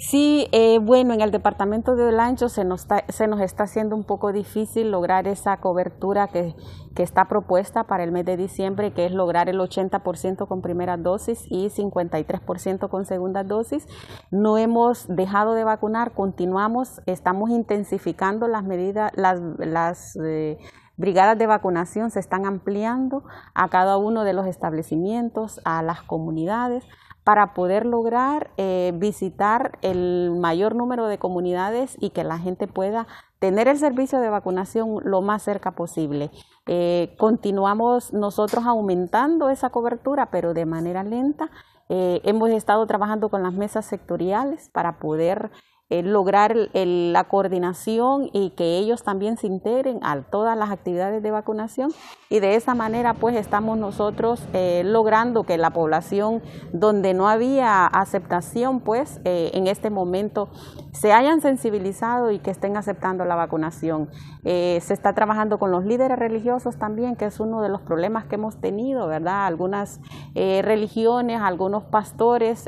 Sí, eh, bueno, en el departamento de Olancho se nos, está, se nos está haciendo un poco difícil lograr esa cobertura que, está propuesta para el mes de diciembre, que es lograr el 80% con primera dosis y 53% con segunda dosis. No hemos dejado de vacunar, continuamos, estamos intensificando las medidas, las... Eh, brigadas de vacunación se están ampliando a cada uno de los establecimientos, a las comunidades para poder lograr eh, visitar el mayor número de comunidades y que la gente pueda tener el servicio de vacunación lo más cerca posible. Eh, continuamos nosotros aumentando esa cobertura, pero de manera lenta. Eh, hemos estado trabajando con las mesas sectoriales para poder eh, lograr la coordinación y que ellos también se integren a todas las actividades de vacunación y de esa manera pues estamos nosotros eh, logrando que la población donde no había aceptación pues eh, en este momento se hayan sensibilizado y que estén aceptando la vacunación. se está trabajando con los líderes religiosos también que es uno de los problemas que hemos tenido, ¿verdad? Algunas religiones, algunos pastores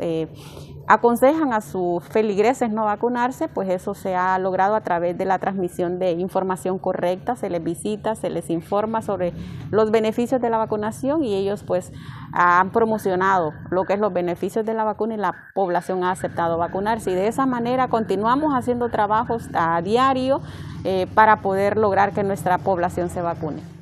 aconsejan a sus feligreses no vacunarse, pues eso se ha logrado a través de la transmisión de información correcta, se les visita, se les informa sobre los beneficios de la vacunación y ellos pues han promocionado lo que es los beneficios de la vacuna y la población ha aceptado vacunarse. Y de esa manera continuamos haciendo trabajos a diario eh, para poder lograr que nuestra población se vacune.